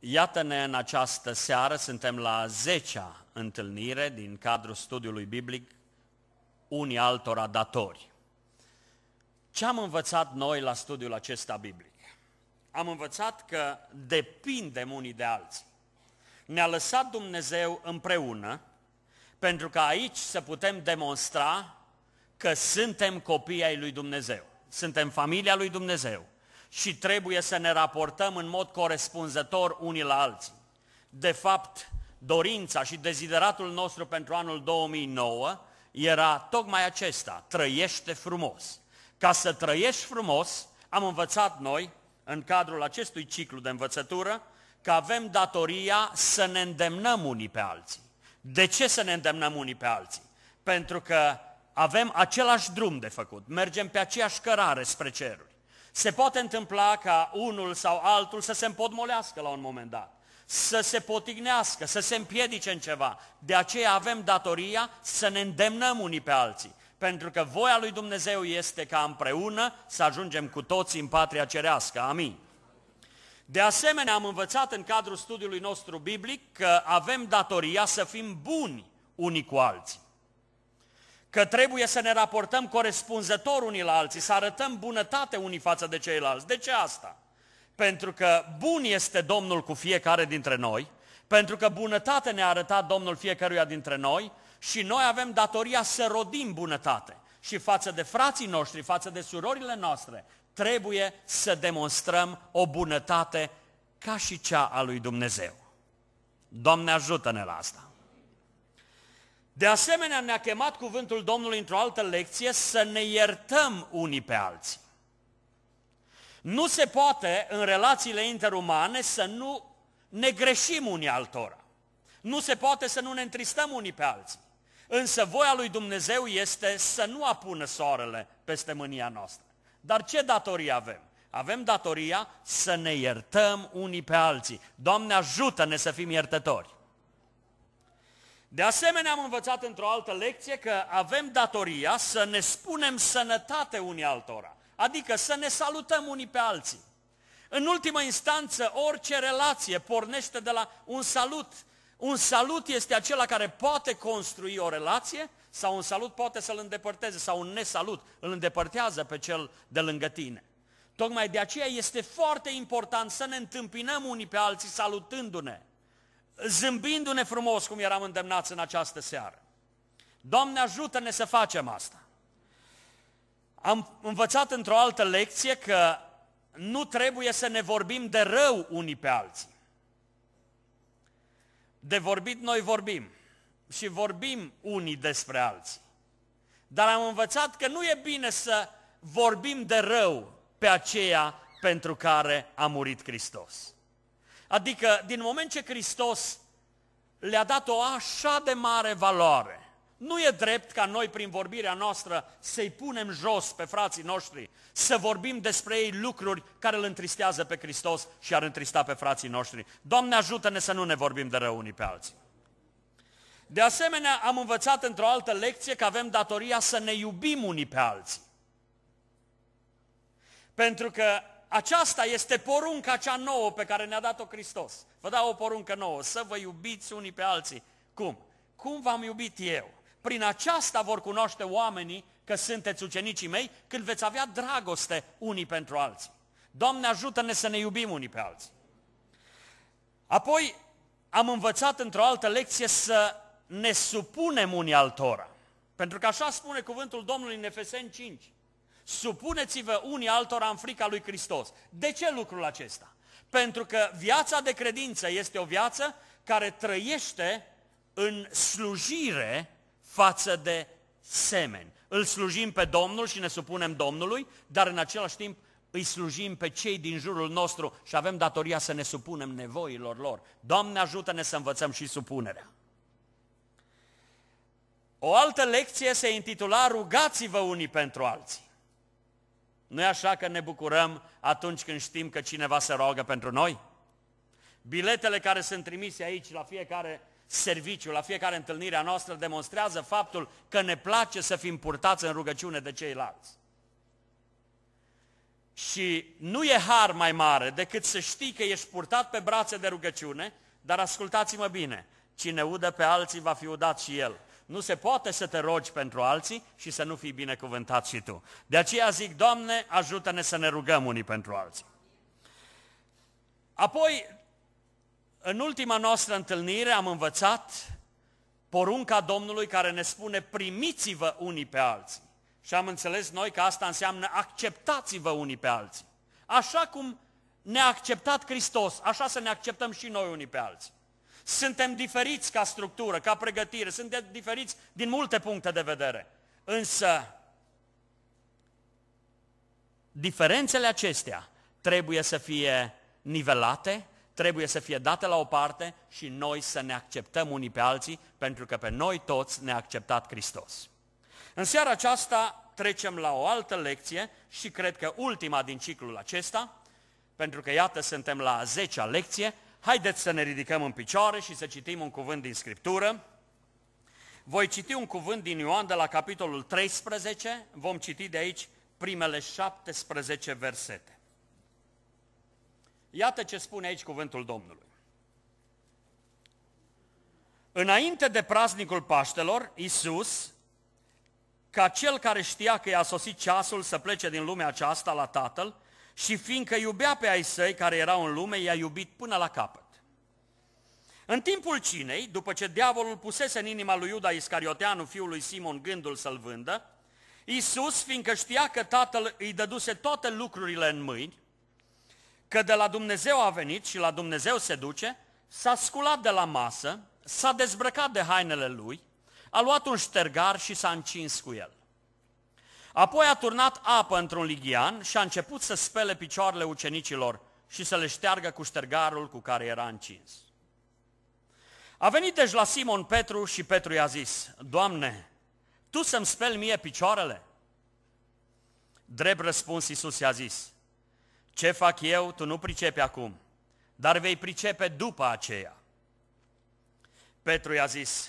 Iată-ne în această seară, suntem la 10-a întâlnire din cadrul studiului biblic unii altora datori. Ce am învățat noi la studiul acesta biblic? Am învățat că depindem unii de alții. Ne-a lăsat Dumnezeu împreună pentru că aici să putem demonstra că suntem copii ai lui Dumnezeu, suntem familia lui Dumnezeu și trebuie să ne raportăm în mod corespunzător unii la alții. De fapt, dorința și dezideratul nostru pentru anul 2009 era tocmai acesta, trăiește frumos. Ca să trăiești frumos, am învățat noi, în cadrul acestui ciclu de învățătură, că avem datoria să ne îndemnăm unii pe alții. De ce să ne îndemnăm unii pe alții? Pentru că avem același drum de făcut, mergem pe aceeași cărare spre ceruri. Se poate întâmpla ca unul sau altul să se împodmolească la un moment dat, să se potignească, să se împiedice în ceva. De aceea avem datoria să ne îndemnăm unii pe alții. Pentru că voia lui Dumnezeu este ca împreună să ajungem cu toții în patria cerească. Amin. De asemenea, am învățat în cadrul studiului nostru biblic că avem datoria să fim buni unii cu alții că trebuie să ne raportăm corespunzător unii la alții, să arătăm bunătate unii față de ceilalți. De ce asta? Pentru că bun este Domnul cu fiecare dintre noi, pentru că bunătate ne-a arătat Domnul fiecăruia dintre noi și noi avem datoria să rodim bunătate. Și față de frații noștri, față de surorile noastre, trebuie să demonstrăm o bunătate ca și cea a lui Dumnezeu. Doamne ajută-ne la asta! De asemenea, ne-a chemat cuvântul Domnului într-o altă lecție să ne iertăm unii pe alții. Nu se poate în relațiile interumane să nu ne greșim unii altora. Nu se poate să nu ne întristăm unii pe alții. Însă voia lui Dumnezeu este să nu apună soarele peste mânia noastră. Dar ce datorie avem? Avem datoria să ne iertăm unii pe alții. Doamne ajută-ne să fim iertători. De asemenea, am învățat într-o altă lecție că avem datoria să ne spunem sănătate unii altora, adică să ne salutăm unii pe alții. În ultimă instanță, orice relație pornește de la un salut. Un salut este acela care poate construi o relație sau un salut poate să-l îndepărteze sau un nesalut îl îndepărtează pe cel de lângă tine. Tocmai de aceea este foarte important să ne întâmpinăm unii pe alții salutându-ne zâmbindu-ne frumos cum eram îndemnați în această seară. Doamne ajută-ne să facem asta. Am învățat într-o altă lecție că nu trebuie să ne vorbim de rău unii pe alții. De vorbit noi vorbim și vorbim unii despre alții. Dar am învățat că nu e bine să vorbim de rău pe aceea pentru care a murit Hristos. Adică din moment ce Hristos le-a dat o așa de mare valoare, nu e drept ca noi prin vorbirea noastră să-i punem jos pe frații noștri, să vorbim despre ei lucruri care îl întristează pe Hristos și ar întrista pe frații noștri. Doamne ajută-ne să nu ne vorbim de rău unii pe alții. De asemenea, am învățat într-o altă lecție că avem datoria să ne iubim unii pe alții. Pentru că aceasta este porunca cea nouă pe care ne-a dat-o Hristos. Vă dau o poruncă nouă, să vă iubiți unii pe alții. Cum? Cum v-am iubit eu? Prin aceasta vor cunoaște oamenii că sunteți ucenicii mei când veți avea dragoste unii pentru alții. Doamne ajută-ne să ne iubim unii pe alții. Apoi am învățat într-o altă lecție să ne supunem unii altora. Pentru că așa spune cuvântul Domnului în Efeseni 5. Supuneți-vă unii altora în frica lui Hristos. De ce lucrul acesta? Pentru că viața de credință este o viață care trăiește în slujire față de semeni. Îl slujim pe Domnul și ne supunem Domnului, dar în același timp îi slujim pe cei din jurul nostru și avem datoria să ne supunem nevoilor lor. Doamne ajută-ne să învățăm și supunerea. O altă lecție se intitula Rugați-vă unii pentru alții nu e așa că ne bucurăm atunci când știm că cineva se roagă pentru noi? Biletele care sunt trimise aici la fiecare serviciu, la fiecare întâlnire a noastră, demonstrează faptul că ne place să fim purtați în rugăciune de ceilalți. Și nu e har mai mare decât să știi că ești purtat pe brațe de rugăciune, dar ascultați-mă bine, cine udă pe alții va fi udat și el. Nu se poate să te rogi pentru alții și să nu fii binecuvântat și tu. De aceea zic, Doamne, ajută-ne să ne rugăm unii pentru alții. Apoi, în ultima noastră întâlnire am învățat porunca Domnului care ne spune primiți-vă unii pe alții. Și am înțeles noi că asta înseamnă acceptați-vă unii pe alții. Așa cum ne-a acceptat Hristos, așa să ne acceptăm și noi unii pe alții. Suntem diferiți ca structură, ca pregătire, suntem diferiți din multe puncte de vedere. Însă, diferențele acestea trebuie să fie nivelate, trebuie să fie date la o parte și noi să ne acceptăm unii pe alții, pentru că pe noi toți ne-a acceptat Hristos. În seara aceasta trecem la o altă lecție și cred că ultima din ciclul acesta, pentru că iată suntem la a 10-a lecție, Haideți să ne ridicăm în picioare și să citim un cuvânt din Scriptură. Voi citi un cuvânt din Ioan de la capitolul 13, vom citi de aici primele 17 versete. Iată ce spune aici cuvântul Domnului. Înainte de praznicul Paștelor, Isus, ca cel care știa că i-a sosit ceasul să plece din lumea aceasta la Tatăl, și fiindcă iubea pe ai săi care erau în lume, i-a iubit până la capăt. În timpul cinei, după ce diavolul pusese în inima lui Iuda Iscarioteanu, fiul lui Simon, gândul să-l vândă, Iisus, fiindcă știa că tatăl îi dăduse toate lucrurile în mâini, că de la Dumnezeu a venit și la Dumnezeu se duce, s-a sculat de la masă, s-a dezbrăcat de hainele lui, a luat un ștergar și s-a încins cu el. Apoi a turnat apă într-un lighian și a început să spele picioarele ucenicilor și să le șteargă cu ștergarul cu care era încins. A venit deci la Simon Petru și Petru i-a zis, Doamne, Tu să-mi speli mie picioarele? Drept răspuns Iisus i-a zis, Ce fac eu, tu nu pricepi acum, dar vei pricepe după aceea. Petru i-a zis,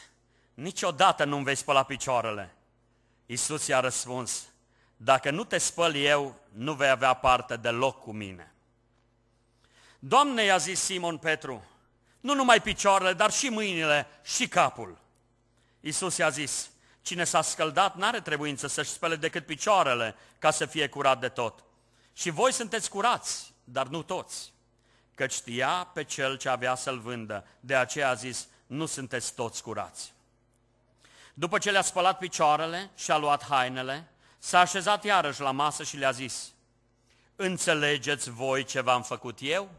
Niciodată nu-mi vei spăla picioarele. Iisus i-a răspuns, dacă nu te spăl eu, nu vei avea parte deloc cu mine. Doamne, i-a zis Simon Petru, nu numai picioarele, dar și mâinile și capul. Isus i-a zis, cine s-a scăldat n-are trebuință să-și spele decât picioarele ca să fie curat de tot. Și voi sunteți curați, dar nu toți, că știa pe cel ce avea să-l vândă, de aceea a zis, nu sunteți toți curați. După ce le-a spălat picioarele și a luat hainele, S-a așezat iarăși la masă și le-a zis, Înțelegeți voi ce v-am făcut eu?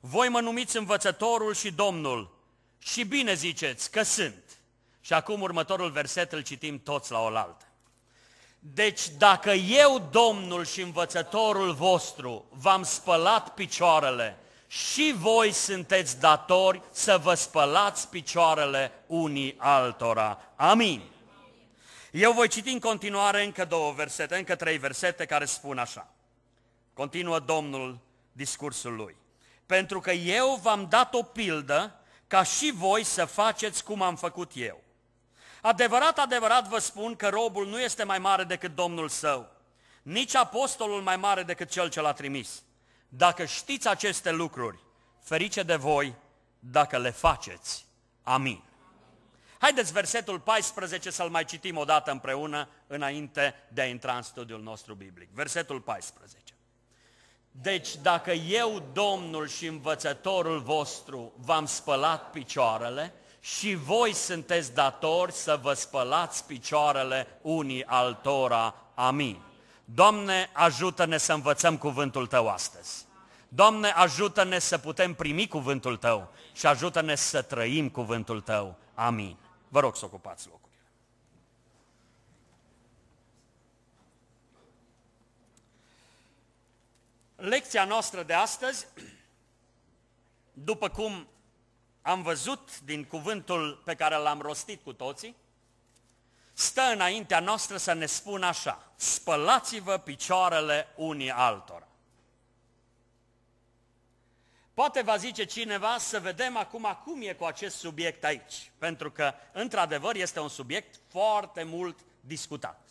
Voi mă numiți învățătorul și Domnul și bine ziceți că sunt. Și acum următorul verset îl citim toți la oaltă. Deci dacă eu, Domnul și învățătorul vostru, v-am spălat picioarele, și voi sunteți datori să vă spălați picioarele unii altora. Amin. Eu voi citi în continuare încă două versete, încă trei versete care spun așa. Continuă Domnul discursul lui. Pentru că eu v-am dat o pildă ca și voi să faceți cum am făcut eu. Adevărat, adevărat vă spun că robul nu este mai mare decât Domnul său, nici apostolul mai mare decât cel ce l-a trimis. Dacă știți aceste lucruri, ferice de voi dacă le faceți. Amin. Haideți versetul 14 să-l mai citim o dată împreună înainte de a intra în studiul nostru biblic. Versetul 14. Deci dacă eu, Domnul și învățătorul vostru, v-am spălat picioarele și voi sunteți datori să vă spălați picioarele unii altora. Amin. Doamne, ajută-ne să învățăm cuvântul Tău astăzi. Doamne, ajută-ne să putem primi cuvântul Tău și ajută-ne să trăim cuvântul Tău. Amin. Vă rog să ocupați locul. Lecția noastră de astăzi, după cum am văzut din cuvântul pe care l-am rostit cu toții, stă înaintea noastră să ne spună așa, spălați-vă picioarele unii altora. Poate va zice cineva să vedem acum cum e cu acest subiect aici, pentru că, într-adevăr, este un subiect foarte mult discutat.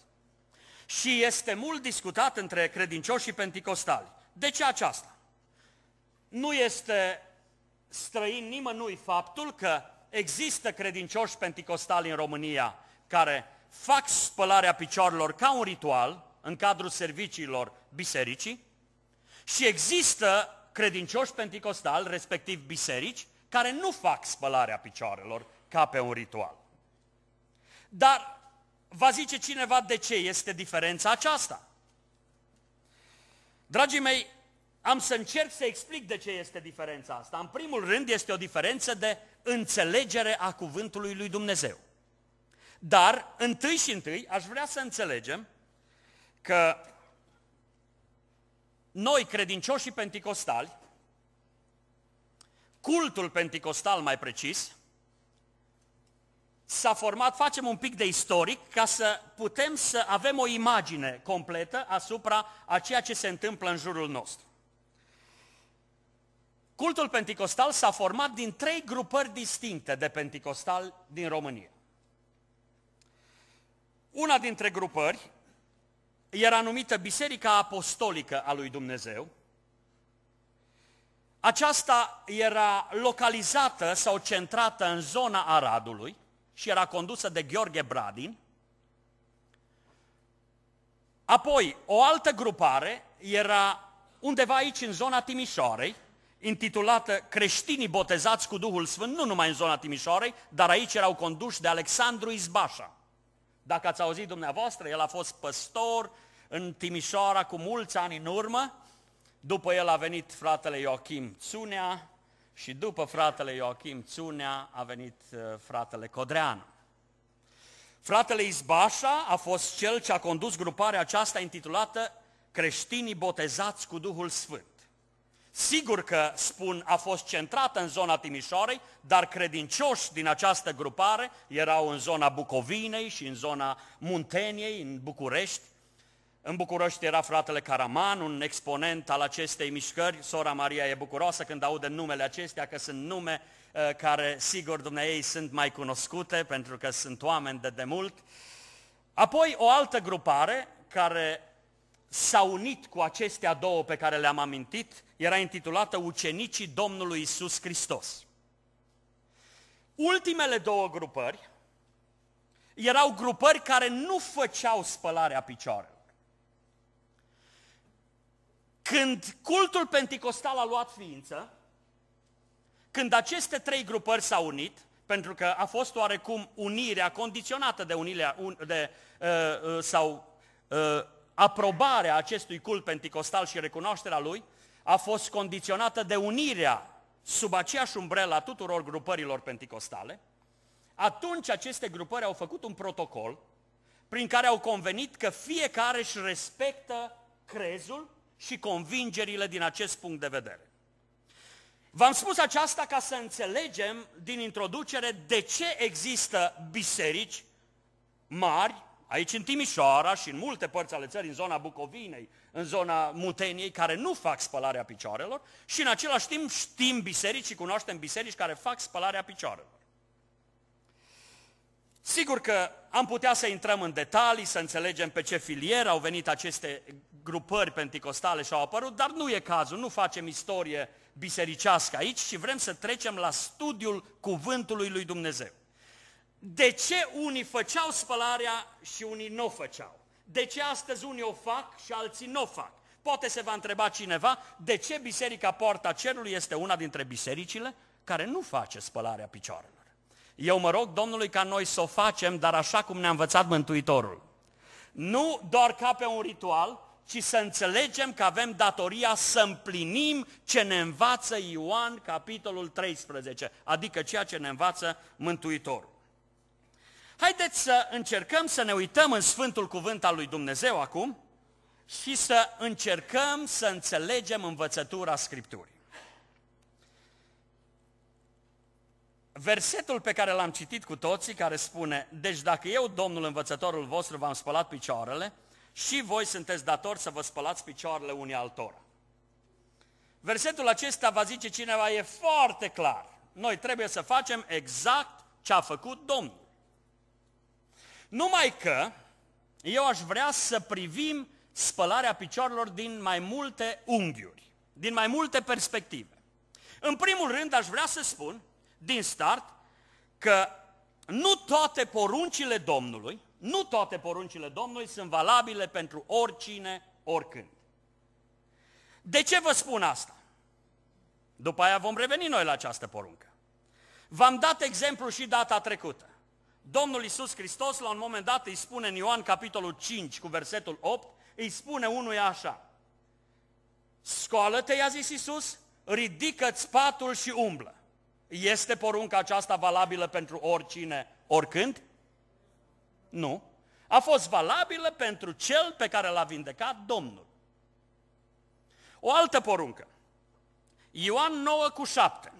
Și este mult discutat între credincioși și penticostali. De ce aceasta? Nu este străin nimănui faptul că există credincioși penticostali în România care fac spălarea picioarelor ca un ritual în cadrul serviciilor bisericii și există credincioși penticostali, respectiv biserici, care nu fac spălarea picioarelor ca pe un ritual. Dar va zice cineva de ce este diferența aceasta. Dragii mei, am să încerc să explic de ce este diferența asta. În primul rând este o diferență de înțelegere a cuvântului lui Dumnezeu. Dar, întâi și întâi, aș vrea să înțelegem că noi credincioșii penticostali, cultul penticostal mai precis, s-a format, facem un pic de istoric ca să putem să avem o imagine completă asupra a ceea ce se întâmplă în jurul nostru. Cultul penticostal s-a format din trei grupări distincte de penticostal din România. Una dintre grupări era numită Biserica Apostolică a lui Dumnezeu. Aceasta era localizată sau centrată în zona Aradului și era condusă de Gheorghe Bradin. Apoi, o altă grupare era undeva aici în zona Timișoarei, intitulată Creștinii botezați cu Duhul Sfânt, nu numai în zona Timișoarei, dar aici erau conduși de Alexandru Izbașa. Dacă ați auzit dumneavoastră, el a fost păstor în Timișoara cu mulți ani în urmă. După el a venit fratele Ioachim Țunea și după fratele Ioachim Țunea a venit uh, fratele Codreanu. Fratele Izbașa a fost cel ce a condus gruparea aceasta intitulată Creștinii botezați cu Duhul Sfânt. Sigur că, spun, a fost centrată în zona Timișoarei, dar credincioși din această grupare erau în zona Bucovinei și în zona Munteniei, în București. În București era fratele Caraman, un exponent al acestei mișcări. Sora Maria e bucuroasă când aude numele acestea, că sunt nume uh, care, sigur, dumneei sunt mai cunoscute, pentru că sunt oameni de demult. Apoi o altă grupare care s-a unit cu acestea două pe care le-am amintit, era intitulată Ucenicii Domnului Isus Hristos. Ultimele două grupări erau grupări care nu făceau spălarea picioarelor. Când cultul pentecostal a luat ființă, când aceste trei grupări s-au unit, pentru că a fost oarecum unirea condiționată de unirea un, de, uh, uh, sau uh, aprobarea acestui cult penticostal și recunoașterea lui a fost condiționată de unirea sub aceeași umbrelă a tuturor grupărilor penticostale, atunci aceste grupări au făcut un protocol prin care au convenit că fiecare își respectă crezul și convingerile din acest punct de vedere. V-am spus aceasta ca să înțelegem din introducere de ce există biserici mari Aici în Timișoara și în multe părți ale țării, în zona Bucovinei, în zona Muteniei, care nu fac spălarea picioarelor și în același timp știm biserici și cunoaștem biserici care fac spălarea picioarelor. Sigur că am putea să intrăm în detalii, să înțelegem pe ce filier au venit aceste grupări penticostale și au apărut, dar nu e cazul, nu facem istorie bisericească aici și vrem să trecem la studiul cuvântului lui Dumnezeu. De ce unii făceau spălarea și unii nu o făceau? De ce astăzi unii o fac și alții nu o fac? Poate se va întreba cineva de ce Biserica Poarta Cerului este una dintre bisericile care nu face spălarea picioarelor. Eu mă rog Domnului ca noi să o facem, dar așa cum ne-a învățat Mântuitorul. Nu doar ca pe un ritual, ci să înțelegem că avem datoria să împlinim ce ne învață Ioan capitolul 13, adică ceea ce ne învață Mântuitorul. Haideți să încercăm să ne uităm în Sfântul Cuvânt al lui Dumnezeu acum și să încercăm să înțelegem învățătura Scripturii. Versetul pe care l-am citit cu toții, care spune, deci dacă eu, Domnul învățătorul vostru, v-am spălat picioarele, și voi sunteți datori să vă spălați picioarele unii altora. Versetul acesta va zice cineva, e foarte clar, noi trebuie să facem exact ce a făcut Domnul. Numai că eu aș vrea să privim spălarea picioarelor din mai multe unghiuri, din mai multe perspective. În primul rând aș vrea să spun, din start, că nu toate poruncile Domnului, nu toate poruncile Domnului sunt valabile pentru oricine, oricând. De ce vă spun asta? După aia vom reveni noi la această poruncă. V-am dat exemplu și data trecută. Domnul Iisus Hristos la un moment dat îi spune în Ioan capitolul 5 cu versetul 8, îi spune unuia așa, Scoală-te, i-a zis Iisus, ridică-ți patul și umblă. Este porunca aceasta valabilă pentru oricine, oricând? Nu. A fost valabilă pentru cel pe care l-a vindecat Domnul. O altă poruncă. Ioan 9 cu 7.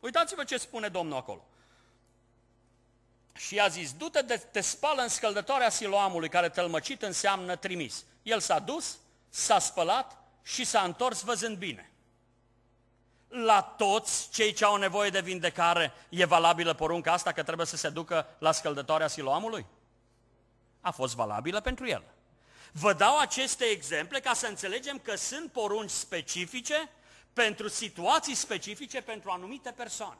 Uitați-vă ce spune Domnul acolo și i-a zis, du-te, de, te spală în scăldătoarea siloamului, care tălmăcit înseamnă trimis. El s-a dus, s-a spălat și s-a întors văzând bine. La toți cei ce au nevoie de vindecare e valabilă porunca asta că trebuie să se ducă la scăldătoarea siloamului? A fost valabilă pentru el. Vă dau aceste exemple ca să înțelegem că sunt porunci specifice pentru situații specifice pentru anumite persoane.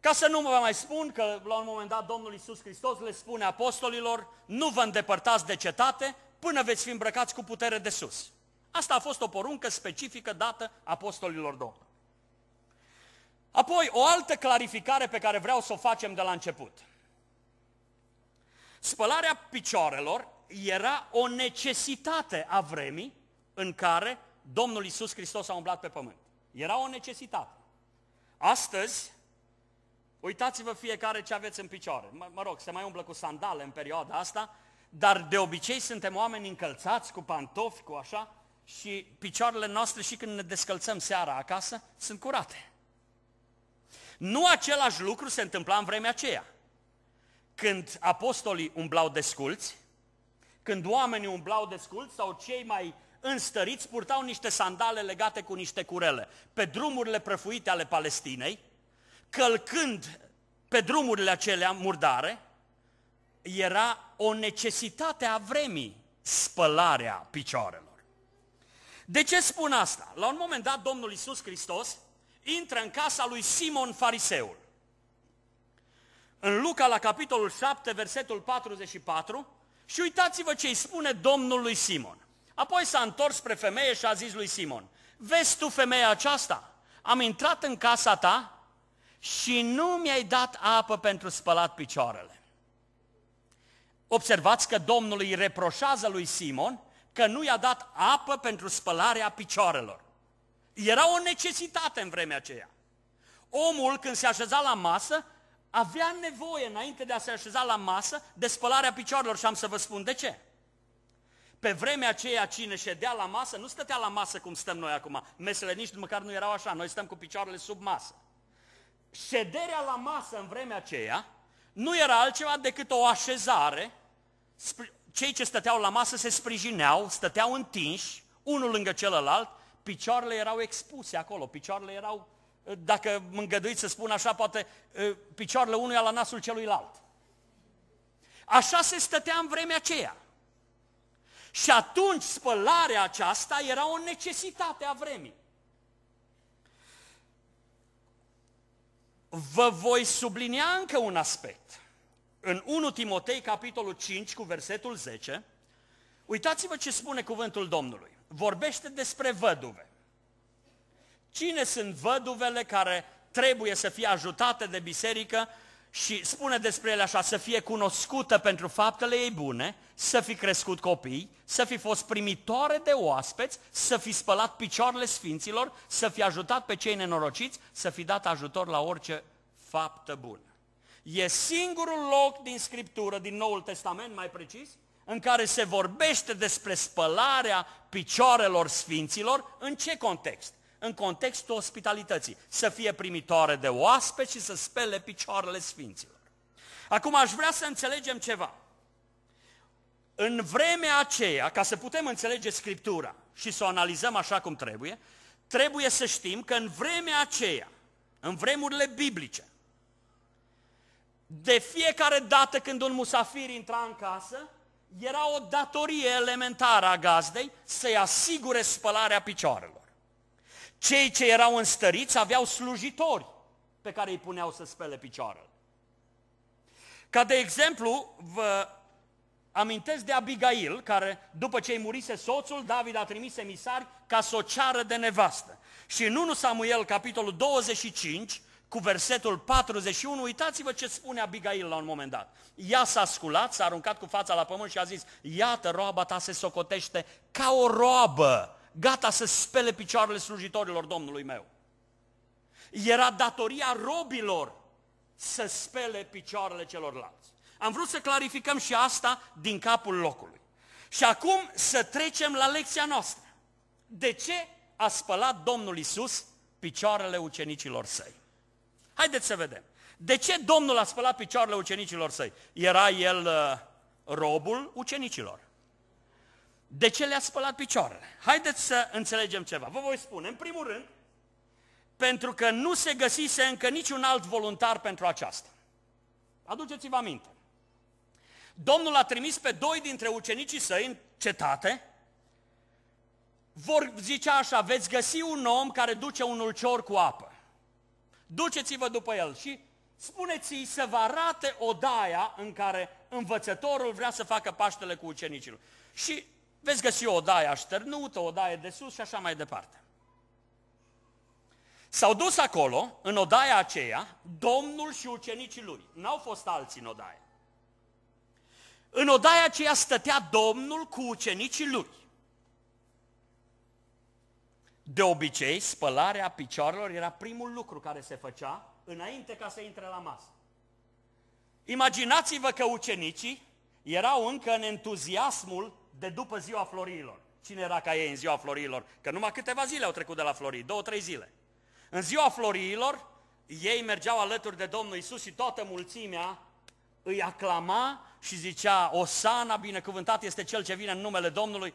Ca să nu vă mai spun că la un moment dat Domnul Iisus Hristos le spune apostolilor, nu vă îndepărtați de cetate până veți fi îmbrăcați cu putere de sus. Asta a fost o poruncă specifică dată apostolilor Domnului. Apoi, o altă clarificare pe care vreau să o facem de la început. Spălarea picioarelor era o necesitate a vremii în care Domnul Iisus Hristos a umblat pe pământ. Era o necesitate. Astăzi, Uitați-vă fiecare ce aveți în picioare. Mă, mă rog, se mai umblă cu sandale în perioada asta, dar de obicei suntem oameni încălțați cu pantofi, cu așa, și picioarele noastre și când ne descălțăm seara acasă sunt curate. Nu același lucru se întâmpla în vremea aceea. Când apostolii umblau desculți, când oamenii umblau desculți sau cei mai înstăriți purtau niște sandale legate cu niște curele. Pe drumurile prăfuite ale Palestinei, călcând pe drumurile acelea murdare, era o necesitate a vremii, spălarea picioarelor. De ce spun asta? La un moment dat, Domnul Isus Hristos intră în casa lui Simon Fariseul. În Luca, la capitolul 7, versetul 44, și uitați-vă ce îi spune Domnul lui Simon. Apoi s-a întors spre femeie și a zis lui Simon, vezi tu femeia aceasta? Am intrat în casa ta și nu mi-ai dat apă pentru spălat picioarele. Observați că Domnul îi reproșează lui Simon că nu i-a dat apă pentru spălarea picioarelor. Era o necesitate în vremea aceea. Omul când se așeza la masă, avea nevoie înainte de a se așeza la masă de spălarea picioarelor și am să vă spun de ce. Pe vremea aceea cine ședea la masă nu stătea la masă cum stăm noi acum. Mesele nici măcar nu erau așa, noi stăm cu picioarele sub masă. Șederea la masă în vremea aceea nu era altceva decât o așezare. Cei ce stăteau la masă se sprijineau, stăteau întinși, unul lângă celălalt, picioarele erau expuse acolo, picioarele erau, dacă mă îngăduiți să spun așa, poate ă, picioarele unuia la nasul celuilalt. Așa se stătea în vremea aceea. Și atunci spălarea aceasta era o necesitate a vremii. Vă voi sublinia încă un aspect. În 1 Timotei, capitolul 5, cu versetul 10, uitați-vă ce spune cuvântul Domnului. Vorbește despre văduve. Cine sunt văduvele care trebuie să fie ajutate de biserică și spune despre ele așa, să fie cunoscută pentru faptele ei bune, să fi crescut copii, să fi fost primitoare de oaspeți, să fi spălat picioarele sfinților, să fi ajutat pe cei nenorociți, să fi dat ajutor la orice faptă bună. E singurul loc din Scriptură, din Noul Testament mai precis, în care se vorbește despre spălarea picioarelor sfinților, în ce context? În contextul ospitalității. Să fie primitoare de oaspeți și să spele picioarele sfinților. Acum aș vrea să înțelegem ceva. În vremea aceea, ca să putem înțelege Scriptura și să o analizăm așa cum trebuie, trebuie să știm că în vremea aceea, în vremurile biblice, de fiecare dată când un musafir intra în casă, era o datorie elementară a gazdei să-i asigure spălarea picioarelor. Cei ce erau înstăriți aveau slujitori pe care îi puneau să spele picioarele. Ca de exemplu, vă Amintesc de Abigail, care după ce i murise soțul, David a trimis emisari ca să o ceară de nevastă. Și în 1 Samuel, capitolul 25, cu versetul 41, uitați-vă ce spune Abigail la un moment dat. Ea s-a sculat, s-a aruncat cu fața la pământ și a zis, iată, roaba ta se socotește ca o roabă, gata să spele picioarele slujitorilor Domnului meu. Era datoria robilor să spele picioarele celorlalți. Am vrut să clarificăm și asta din capul locului. Și acum să trecem la lecția noastră. De ce a spălat Domnul Isus picioarele ucenicilor săi? Haideți să vedem. De ce Domnul a spălat picioarele ucenicilor săi? Era el uh, robul ucenicilor. De ce le-a spălat picioarele? Haideți să înțelegem ceva. Vă voi spune, în primul rând, pentru că nu se găsise încă niciun alt voluntar pentru aceasta. Aduceți-vă aminte. Domnul a trimis pe doi dintre ucenicii săi în cetate, vor zice așa, veți găsi un om care duce un ulcior cu apă. Duceți-vă după el și spuneți-i să vă arate odaia în care învățătorul vrea să facă paștele cu ucenicilor. Și veți găsi o odaie așternută, o odaie de sus și așa mai departe. S-au dus acolo, în odaia aceea, Domnul și ucenicii lui. N-au fost alții în odaie. În odaia aceea stătea Domnul cu ucenicii lui. De obicei, spălarea picioarelor era primul lucru care se făcea înainte ca să intre la masă. Imaginați-vă că ucenicii erau încă în entuziasmul de după ziua florilor. Cine era ca ei în ziua florilor? Că numai câteva zile au trecut de la florii, două, trei zile. În ziua florilor, ei mergeau alături de Domnul Isus și toată mulțimea îi aclama și zicea, Osana, binecuvântat este cel ce vine în numele Domnului,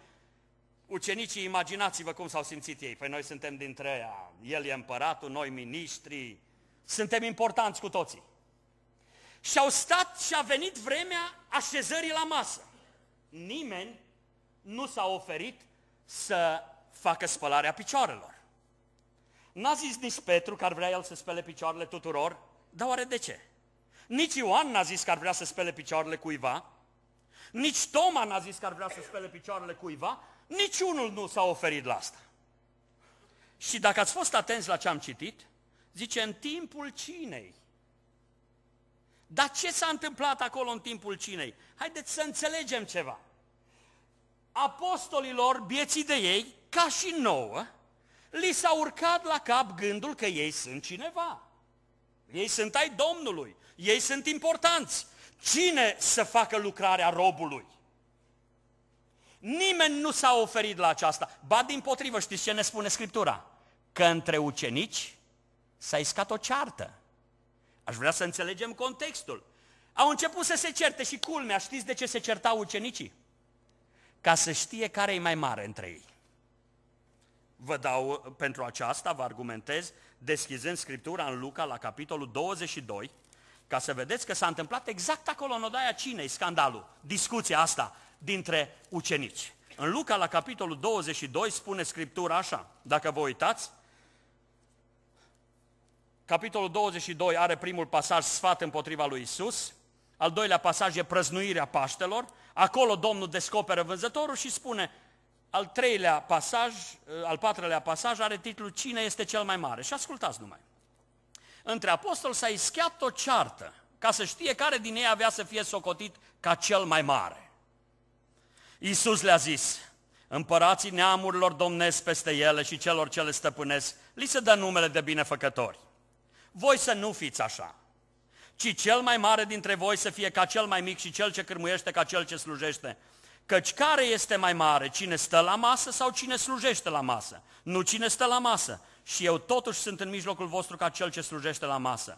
ucenicii, imaginați-vă cum s-au simțit ei. Păi noi suntem dintre aia, el e împăratul, noi miniștri, suntem importanți cu toții. Și au stat și a venit vremea așezării la masă. Nimeni nu s-a oferit să facă spălarea picioarelor. N-a zis nici Petru, că ar vrea el să spele picioarele tuturor, dar oare de ce? Nici Ioan n-a zis că ar vrea să spele picioarele cuiva, nici Toma n-a zis că ar vrea să spele picioarele cuiva, niciunul nu s-a oferit la asta. Și dacă ați fost atenți la ce am citit, zice în timpul cinei. Dar ce s-a întâmplat acolo în timpul cinei? Haideți să înțelegem ceva. Apostolilor, bieții de ei, ca și nouă, li s-a urcat la cap gândul că ei sunt cineva. Ei sunt ai Domnului. Ei sunt importanți. Cine să facă lucrarea robului? Nimeni nu s-a oferit la aceasta. Ba din potrivă, știți ce ne spune Scriptura? Că între ucenici s-a iscat o ceartă. Aș vrea să înțelegem contextul. Au început să se certe și culmea, știți de ce se certau ucenicii? Ca să știe care e mai mare între ei. Vă dau uh, pentru aceasta, vă argumentez, deschizând Scriptura în Luca la capitolul 22, ca să vedeți că s-a întâmplat exact acolo în odaia cinei scandalul, discuția asta dintre ucenici. În Luca, la capitolul 22, spune Scriptura așa, dacă vă uitați, capitolul 22 are primul pasaj sfat împotriva lui Isus, al doilea pasaj e prăznuirea Paștelor, acolo Domnul descoperă vânzătorul și spune, al treilea pasaj, al patrulea pasaj are titlul Cine este cel mai mare? Și ascultați numai între apostoli s-a ischiat o ceartă, ca să știe care din ei avea să fie socotit ca cel mai mare. Iisus le-a zis, împărații neamurilor domnesc peste ele și celor ce le stăpânesc, li se dă numele de binefăcători. Voi să nu fiți așa, ci cel mai mare dintre voi să fie ca cel mai mic și cel ce cârmuiește ca cel ce slujește. Căci care este mai mare, cine stă la masă sau cine slujește la masă? Nu cine stă la masă. Și eu totuși sunt în mijlocul vostru ca cel ce slujește la masă.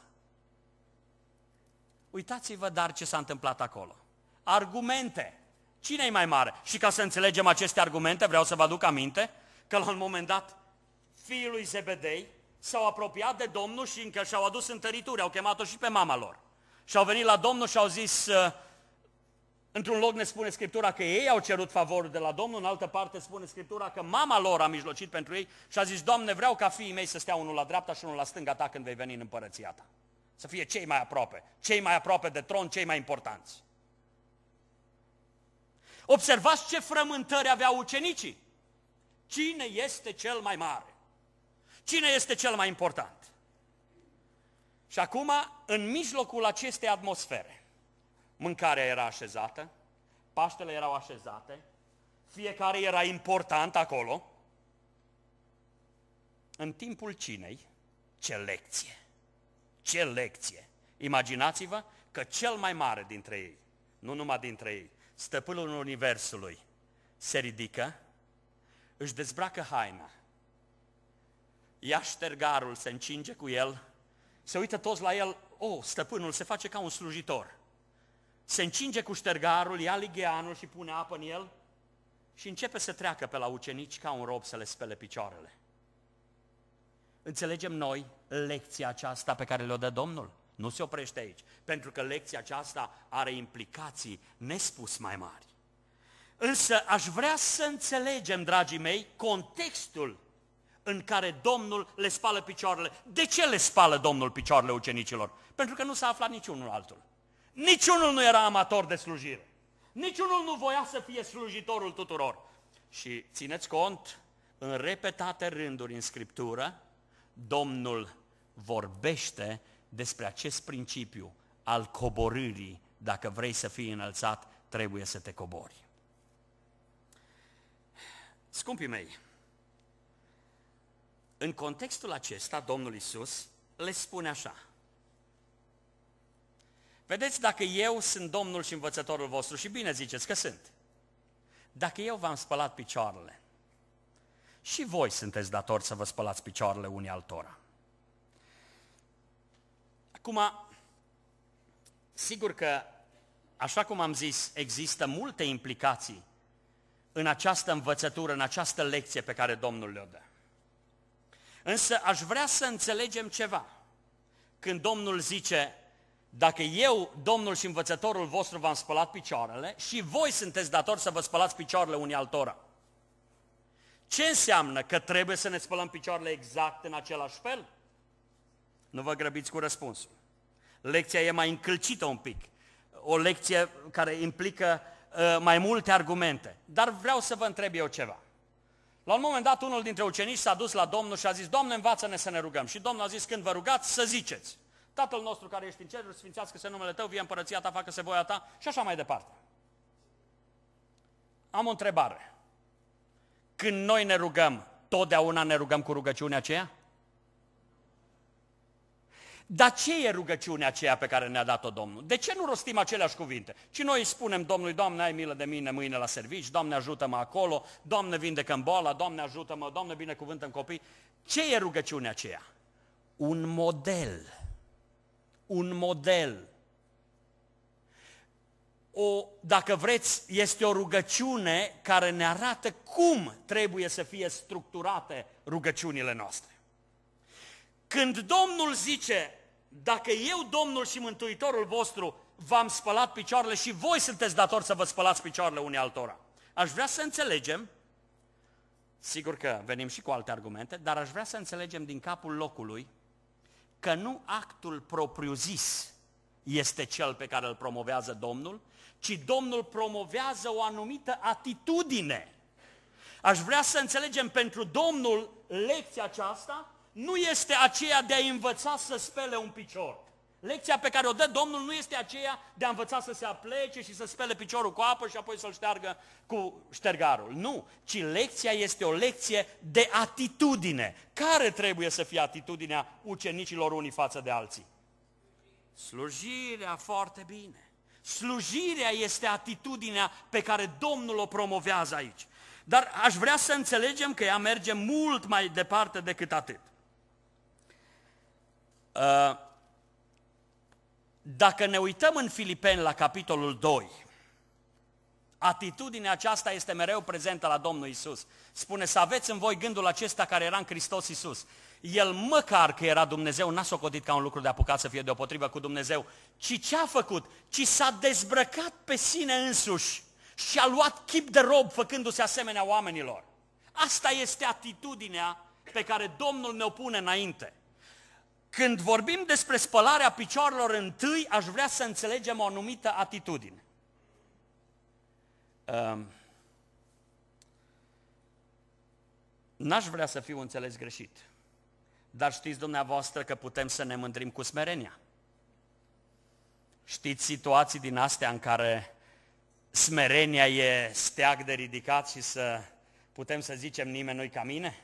Uitați-vă dar ce s-a întâmplat acolo. Argumente. Cine e mai mare? Și ca să înțelegem aceste argumente, vreau să vă aduc aminte că la un moment dat fiul lui Zebedei s-au apropiat de Domnul și încă și-au adus întărituri, au chemat-o și pe mama lor. Și au venit la Domnul și au zis, uh, Într-un loc ne spune Scriptura că ei au cerut favorul de la Domnul, în altă parte spune Scriptura că mama lor a mijlocit pentru ei și a zis, Doamne, vreau ca fiii mei să stea unul la dreapta și unul la stânga ta când vei veni în împărăția ta. Să fie cei mai aproape, cei mai aproape de tron, cei mai importanți. Observați ce frământări aveau ucenicii. Cine este cel mai mare? Cine este cel mai important? Și acum, în mijlocul acestei atmosfere, Mâncarea era așezată, paștele erau așezate, fiecare era important acolo. În timpul cinei, ce lecție! Ce lecție! Imaginați-vă că cel mai mare dintre ei, nu numai dintre ei, stăpânul Universului, se ridică, își dezbracă haina, ia ștergarul, se încinge cu el, se uită toți la el, o, oh, stăpânul se face ca un slujitor se încinge cu ștergarul, ia ligheanul și pune apă în el și începe să treacă pe la ucenici ca un rob să le spele picioarele. Înțelegem noi lecția aceasta pe care le-o dă Domnul? Nu se oprește aici, pentru că lecția aceasta are implicații nespus mai mari. Însă aș vrea să înțelegem, dragii mei, contextul în care Domnul le spală picioarele. De ce le spală Domnul picioarele ucenicilor? Pentru că nu s-a aflat niciunul altul. Niciunul nu era amator de slujire. Niciunul nu voia să fie slujitorul tuturor. Și țineți cont, în repetate rânduri în Scriptură, Domnul vorbește despre acest principiu al coborârii. Dacă vrei să fii înălțat, trebuie să te cobori. Scumpii mei, în contextul acesta, Domnul Isus le spune așa, Vedeți dacă eu sunt Domnul și învățătorul vostru și bine ziceți că sunt. Dacă eu v-am spălat picioarele, și voi sunteți datori să vă spălați picioarele unii altora. Acum, sigur că, așa cum am zis, există multe implicații în această învățătură, în această lecție pe care Domnul le-o dă. Însă aș vrea să înțelegem ceva. Când Domnul zice, dacă eu, Domnul și învățătorul vostru, v-am spălat picioarele și voi sunteți datori să vă spălați picioarele unii altora. Ce înseamnă că trebuie să ne spălăm picioarele exact în același fel? Nu vă grăbiți cu răspunsul. Lecția e mai încălcită un pic. O lecție care implică uh, mai multe argumente. Dar vreau să vă întreb eu ceva. La un moment dat, unul dintre ucenici s-a dus la Domnul și a zis, Domnul, învață-ne să ne rugăm. Și Domnul a zis, când vă rugați, să ziceți. Tatăl nostru care ești în ceruri, sfințească-se numele Tău, vie împărăția Ta, facă-se voia Ta și așa mai departe. Am o întrebare. Când noi ne rugăm, totdeauna ne rugăm cu rugăciunea aceea? Dar ce e rugăciunea aceea pe care ne-a dat-o Domnul? De ce nu rostim aceleași cuvinte? Ci noi îi spunem Domnului, Doamne, ai milă de mine mâine la servici, Doamne, ajută-mă acolo, Doamne, vindecă-mi boala, Doamne, ajută-mă, Doamne, binecuvântă-mi copii. Ce e rugăciunea aceea? Un model un model. O, dacă vreți, este o rugăciune care ne arată cum trebuie să fie structurate rugăciunile noastre. Când Domnul zice, dacă eu, Domnul și Mântuitorul vostru, v-am spălat picioarele și voi sunteți datori să vă spălați picioarele unii altora, aș vrea să înțelegem, sigur că venim și cu alte argumente, dar aș vrea să înțelegem din capul locului că nu actul propriu-zis este cel pe care îl promovează Domnul, ci Domnul promovează o anumită atitudine. Aș vrea să înțelegem pentru Domnul lecția aceasta nu este aceea de a învăța să spele un picior. Lecția pe care o dă Domnul nu este aceea de a învăța să se aplece și să spele piciorul cu apă și apoi să-l șteargă cu ștergarul. Nu, ci lecția este o lecție de atitudine. Care trebuie să fie atitudinea ucenicilor unii față de alții? Slujirea foarte bine. Slujirea este atitudinea pe care Domnul o promovează aici. Dar aș vrea să înțelegem că ea merge mult mai departe decât atât. Uh, dacă ne uităm în Filipeni la capitolul 2, atitudinea aceasta este mereu prezentă la Domnul Isus. Spune să aveți în voi gândul acesta care era în Hristos Isus. El măcar că era Dumnezeu, n-a socotit ca un lucru de apucat să fie deopotrivă cu Dumnezeu, ci ce a făcut? Ci s-a dezbrăcat pe sine însuși și a luat chip de rob făcându-se asemenea oamenilor. Asta este atitudinea pe care Domnul ne-o pune înainte. Când vorbim despre spălarea picioarelor întâi, aș vrea să înțelegem o anumită atitudine. Um, n-aș vrea să fiu înțeles greșit, dar știți dumneavoastră că putem să ne mândrim cu smerenia. Știți situații din astea în care smerenia e steag de ridicat și să putem să zicem nimeni nu-i ca mine?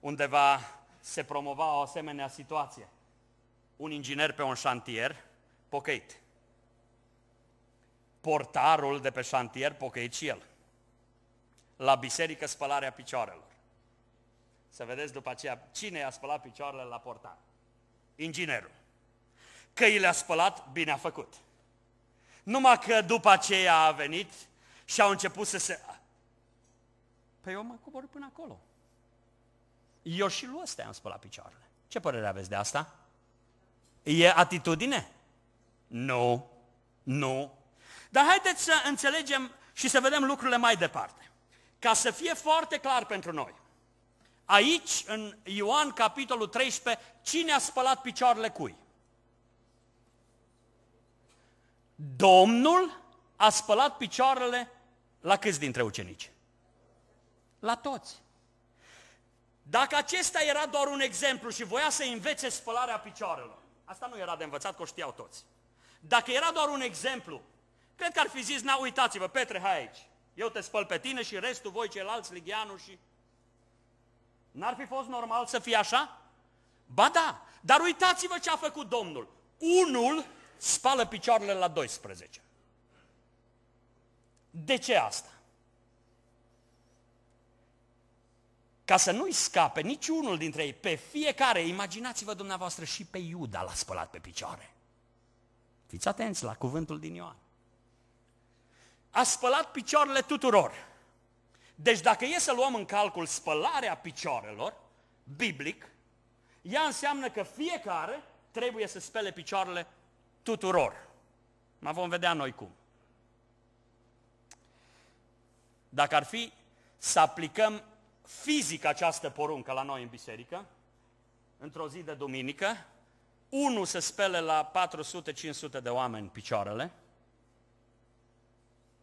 Undeva se promova o asemenea situație. Un inginer pe un șantier, pocăit. Portarul de pe șantier, pocăit și el. La biserică, spălarea picioarelor. Să vedeți după aceea cine i-a spălat picioarele la portar. Inginerul. Că i le-a spălat, bine a făcut. Numai că după aceea a venit și au început să se... Păi eu mă cobor până acolo. Eu și lui ăsta am spălat picioarele. Ce părere aveți de asta? E atitudine? Nu, nu. Dar haideți să înțelegem și să vedem lucrurile mai departe. Ca să fie foarte clar pentru noi, aici, în Ioan, capitolul 13, cine a spălat picioarele cui? Domnul a spălat picioarele la câți dintre ucenici? La toți. Dacă acesta era doar un exemplu și voia să învețe spălarea picioarelor, asta nu era de învățat, că o știau toți. Dacă era doar un exemplu, cred că ar fi zis, na, uitați-vă, Petre, hai aici, eu te spăl pe tine și restul voi ceilalți, Ligianu și... N-ar fi fost normal să fie așa? Ba da, dar uitați-vă ce a făcut Domnul. Unul spală picioarele la 12. De ce asta? ca să nu-i scape niciunul dintre ei, pe fiecare, imaginați-vă dumneavoastră și pe Iuda l-a spălat pe picioare. Fiți atenți la cuvântul din Ioan. A spălat picioarele tuturor. Deci dacă e să luăm în calcul spălarea picioarelor, biblic, ea înseamnă că fiecare trebuie să spele picioarele tuturor. Mă vom vedea noi cum. Dacă ar fi să aplicăm fizic această poruncă la noi în biserică, într-o zi de duminică, unul se spele la 400-500 de oameni picioarele.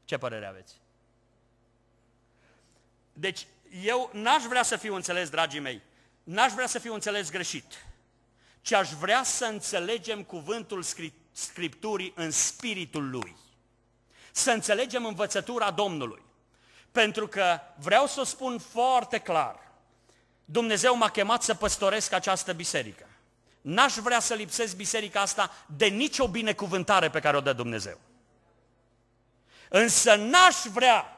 Ce părere aveți? Deci, eu n-aș vrea să fiu înțeles, dragii mei, n-aș vrea să fiu înțeles greșit, ci aș vrea să înțelegem cuvântul Scripturii în spiritul lui. Să înțelegem învățătura Domnului pentru că vreau să o spun foarte clar. Dumnezeu m-a chemat să păstoresc această biserică. N-aș vrea să lipsesc biserica asta de nicio binecuvântare pe care o dă Dumnezeu. Însă n-aș vrea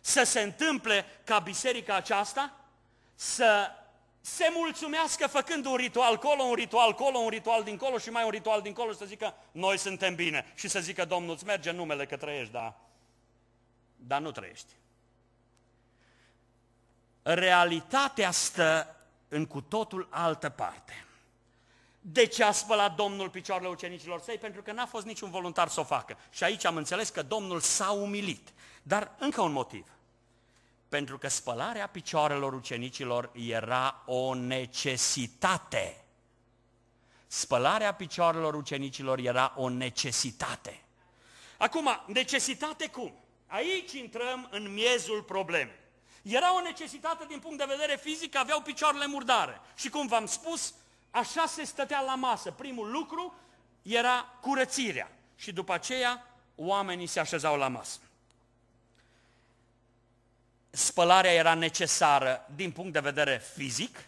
să se întâmple ca biserica aceasta să se mulțumească făcând un ritual colo, un ritual colo, un ritual dincolo și mai un ritual dincolo și să zică noi suntem bine și să zică Domnul îți merge numele că trăiești, da, dar nu trăiești realitatea stă în cu totul altă parte. De ce a spălat Domnul picioarele ucenicilor săi? Pentru că n-a fost niciun voluntar să o facă. Și aici am înțeles că Domnul s-a umilit. Dar încă un motiv. Pentru că spălarea picioarelor ucenicilor era o necesitate. Spălarea picioarelor ucenicilor era o necesitate. Acum, necesitate cum? Aici intrăm în miezul problemei. Era o necesitate din punct de vedere fizic, aveau picioarele murdare. Și cum v-am spus, așa se stătea la masă. Primul lucru era curățirea. Și după aceea, oamenii se așezau la masă. Spălarea era necesară din punct de vedere fizic,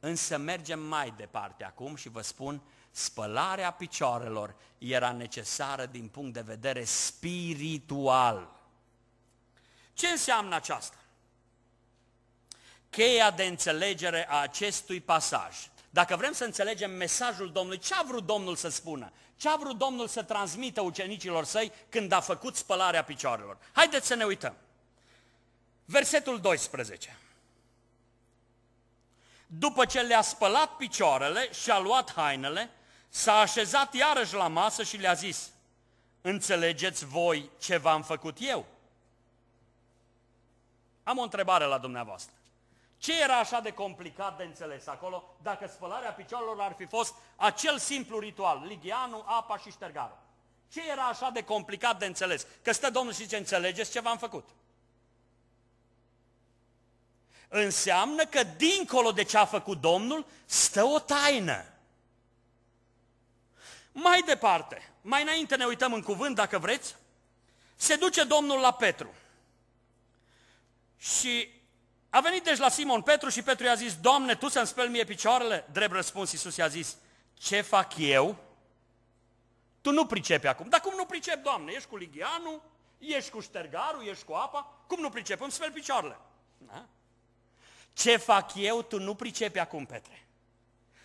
însă mergem mai departe acum și vă spun, spălarea picioarelor era necesară din punct de vedere spiritual. Ce înseamnă aceasta? cheia de înțelegere a acestui pasaj. Dacă vrem să înțelegem mesajul Domnului, ce a vrut Domnul să spună? Ce a vrut Domnul să transmită ucenicilor săi când a făcut spălarea picioarelor? Haideți să ne uităm. Versetul 12. După ce le-a spălat picioarele și a luat hainele, s-a așezat iarăși la masă și le-a zis, înțelegeți voi ce v-am făcut eu? Am o întrebare la dumneavoastră. Ce era așa de complicat de înțeles acolo dacă spălarea picioarelor ar fi fost acel simplu ritual, ligianul, apa și ștergarul? Ce era așa de complicat de înțeles? Că stă Domnul și zice, înțelegeți ce v-am făcut? Înseamnă că dincolo de ce a făcut Domnul stă o taină. Mai departe, mai înainte ne uităm în cuvânt, dacă vreți, se duce Domnul la Petru. Și a venit deci la Simon Petru și Petru i-a zis, Doamne, Tu să-mi speli mie picioarele? Drept răspuns, Iisus i-a zis, ce fac eu? Tu nu pricepi acum. Dar cum nu pricep, Doamne? Ești cu ligianu, ești cu ștergarul, ești cu apa, cum nu pricep? Îmi speli picioarele. Da? Ce fac eu, tu nu pricepi acum, Petre.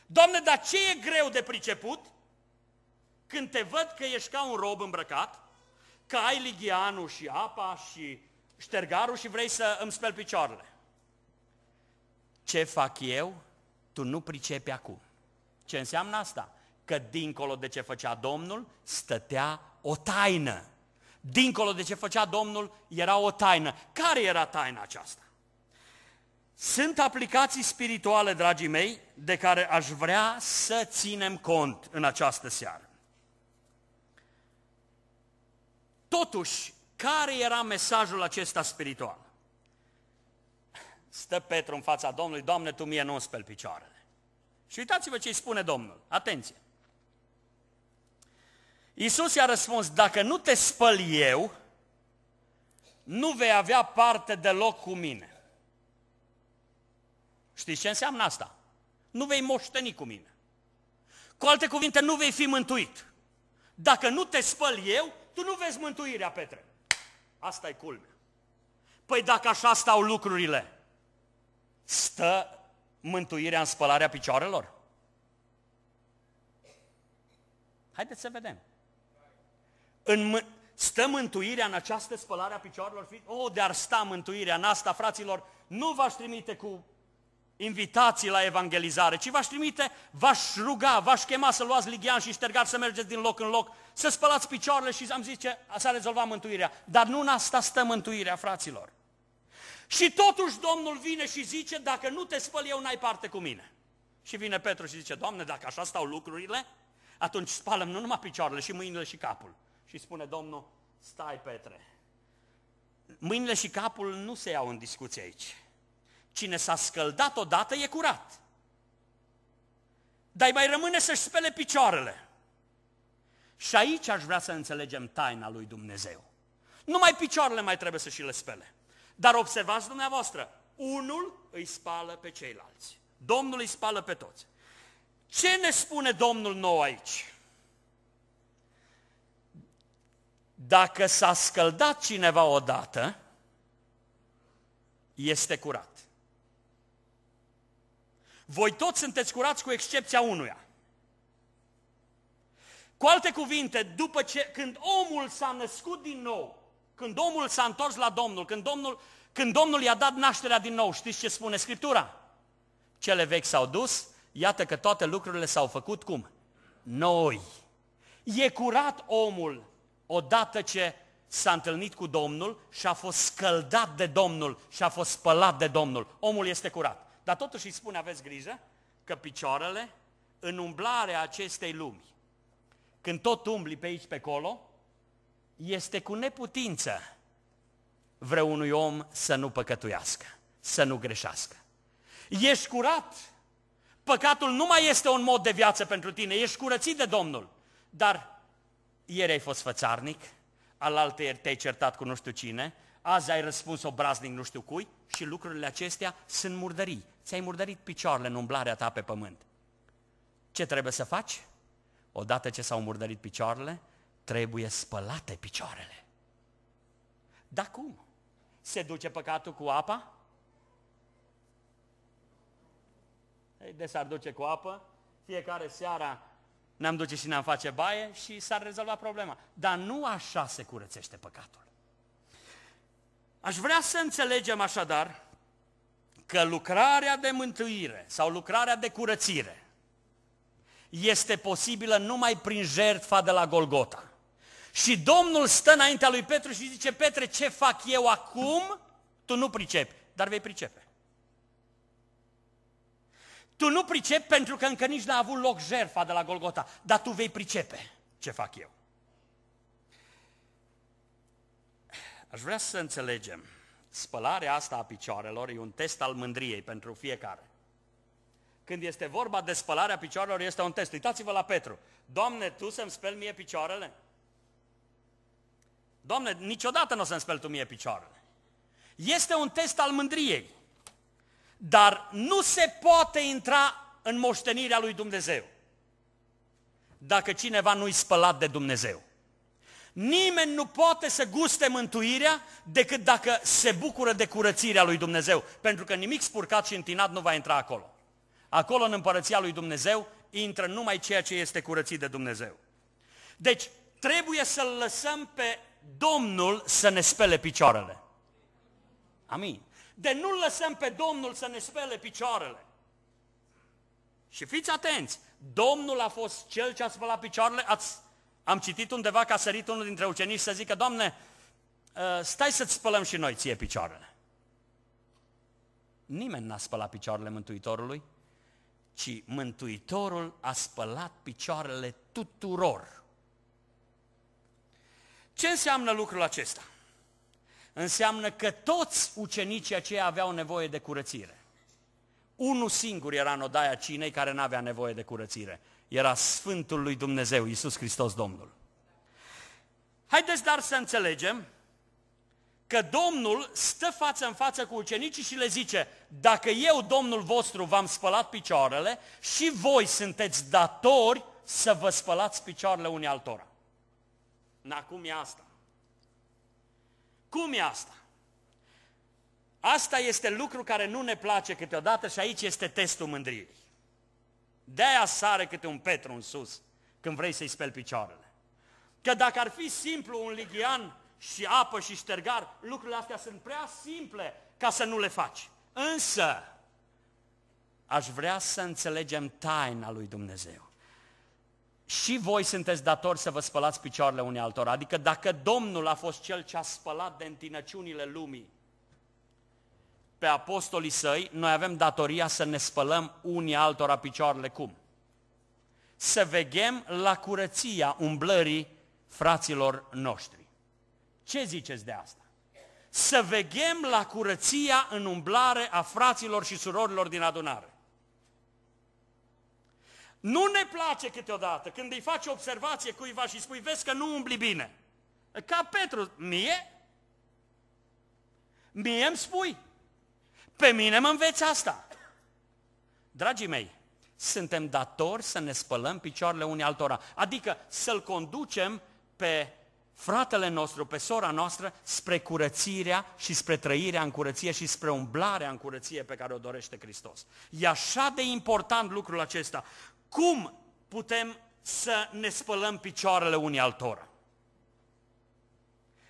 Doamne, dar ce e greu de priceput când te văd că ești ca un rob îmbrăcat, că ai ligianu și apa și ștergarul și vrei să îmi speli picioarele? ce fac eu, tu nu pricepi acum. Ce înseamnă asta? Că dincolo de ce făcea Domnul, stătea o taină. Dincolo de ce făcea Domnul, era o taină. Care era taina aceasta? Sunt aplicații spirituale, dragii mei, de care aș vrea să ținem cont în această seară. Totuși, care era mesajul acesta spiritual? Stă Petru în fața Domnului, Doamne, Tu mie nu îmi speli picioarele. Și uitați-vă ce îi spune Domnul, atenție. Iisus i-a răspuns, dacă nu te spăl eu, nu vei avea parte deloc cu mine. Știți ce înseamnă asta? Nu vei moșteni cu mine. Cu alte cuvinte, nu vei fi mântuit. Dacă nu te spăl eu, tu nu vezi mântuirea, Petre. Asta e culmea. Păi dacă așa stau lucrurile, stă mântuirea în spălarea picioarelor? Haideți să vedem. În m- stă mântuirea în această spălare a picioarelor? O, oh, de-ar sta mântuirea în asta, fraților, nu v-aș trimite cu invitații la evangelizare, ci v-aș trimite, v-aș ruga, v-aș chema să luați lighean și ștergați să mergeți din loc în loc, să spălați picioarele și am că s-a rezolvat mântuirea. Dar nu în asta stă mântuirea, fraților. Și totuși Domnul vine și zice, dacă nu te spăl eu, n-ai parte cu mine. Și vine Petru și zice, Doamne, dacă așa stau lucrurile, atunci spalăm nu numai picioarele, și mâinile și capul. Și spune Domnul, stai Petre, mâinile și capul nu se iau în discuție aici. Cine s-a scăldat odată e curat. Dar mai rămâne să-și spele picioarele. Și aici aș vrea să înțelegem taina lui Dumnezeu. Numai picioarele mai trebuie să și le spele. Dar observați dumneavoastră, unul îi spală pe ceilalți. Domnul îi spală pe toți. Ce ne spune Domnul nou aici? Dacă s-a scăldat cineva odată, este curat. Voi toți sunteți curați cu excepția unuia. Cu alte cuvinte, după ce, când omul s-a născut din nou, când omul s-a întors la Domnul, când Domnul, când Domnul i-a dat nașterea din nou, știți ce spune Scriptura? Cele vechi s-au dus, iată că toate lucrurile s-au făcut cum? Noi. E curat omul odată ce s-a întâlnit cu Domnul și a fost scăldat de Domnul și a fost spălat de Domnul. Omul este curat. Dar totuși îi spune, aveți grijă, că picioarele, în umblarea acestei lumi, când tot umbli pe aici, pe acolo, este cu neputință vreunui om să nu păcătuiască, să nu greșească. Ești curat, păcatul nu mai este un mod de viață pentru tine, ești curățit de Domnul, dar ieri ai fost fățarnic, alaltă ieri te-ai certat cu nu știu cine, azi ai răspuns obraznic nu știu cui și lucrurile acestea sunt murdării. Ți-ai murdărit picioarele în umblarea ta pe pământ. Ce trebuie să faci? Odată ce s-au murdărit picioarele, trebuie spălate picioarele. Dar cum? Se duce păcatul cu apa? Ei, de s-ar duce cu apă, fiecare seara ne-am duce și ne-am face baie și s-ar rezolva problema. Dar nu așa se curățește păcatul. Aș vrea să înțelegem așadar că lucrarea de mântuire sau lucrarea de curățire este posibilă numai prin jertfa de la Golgota. Și Domnul stă înaintea lui Petru și zice, Petre, ce fac eu acum? Tu nu pricepi, dar vei pricepe. Tu nu pricepi pentru că încă nici n-a avut loc jerfa de la Golgota, dar tu vei pricepe ce fac eu. Aș vrea să înțelegem, spălarea asta a picioarelor e un test al mândriei pentru fiecare. Când este vorba de spălarea picioarelor, este un test. Uitați-vă la Petru. Doamne, Tu să-mi speli mie picioarele? Doamne, niciodată nu o să-mi speli tu mie picioarele. Este un test al mândriei. Dar nu se poate intra în moștenirea lui Dumnezeu dacă cineva nu-i spălat de Dumnezeu. Nimeni nu poate să guste mântuirea decât dacă se bucură de curățirea lui Dumnezeu, pentru că nimic spurcat și întinat nu va intra acolo. Acolo, în împărăția lui Dumnezeu, intră numai ceea ce este curățit de Dumnezeu. Deci, trebuie să-L lăsăm pe Domnul să ne spele picioarele. Amin. De nu lăsăm pe Domnul să ne spele picioarele. Și fiți atenți, Domnul a fost cel ce a spălat picioarele. Ați, am citit undeva că a sărit unul dintre ucenici să zică, Doamne, ă, stai să-ți spălăm și noi ție picioarele. Nimeni n-a spălat picioarele Mântuitorului, ci Mântuitorul a spălat picioarele tuturor. Ce înseamnă lucrul acesta? Înseamnă că toți ucenicii aceia aveau nevoie de curățire. Unul singur era în odaia cinei care nu avea nevoie de curățire. Era Sfântul lui Dumnezeu, Iisus Hristos Domnul. Haideți dar să înțelegem că Domnul stă față în față cu ucenicii și le zice, dacă eu, Domnul vostru, v-am spălat picioarele și voi sunteți datori să vă spălați picioarele unii altora. Na, cum e asta? Cum e asta? Asta este lucru care nu ne place câteodată și aici este testul mândriei. De-aia sare câte un Petru în sus când vrei să-i speli picioarele. Că dacă ar fi simplu un ligian și apă și ștergar, lucrurile astea sunt prea simple ca să nu le faci. Însă, aș vrea să înțelegem taina lui Dumnezeu și voi sunteți datori să vă spălați picioarele unii altora. Adică dacă Domnul a fost cel ce a spălat de întinăciunile lumii pe apostolii săi, noi avem datoria să ne spălăm unii altora picioarele cum? Să veghem la curăția umblării fraților noștri. Ce ziceți de asta? Să veghem la curăția în umblare a fraților și surorilor din adunare. Nu ne place câteodată când îi faci observație cuiva și spui, vezi că nu umbli bine. Ca Petru, mie? Mie îmi spui. Pe mine mă înveți asta. Dragii mei, suntem datori să ne spălăm picioarele unii altora. Adică să-l conducem pe fratele nostru, pe sora noastră, spre curățirea și spre trăirea în curăție și spre umblarea în curăție pe care o dorește Hristos. E așa de important lucrul acesta. Cum putem să ne spălăm picioarele unii altora?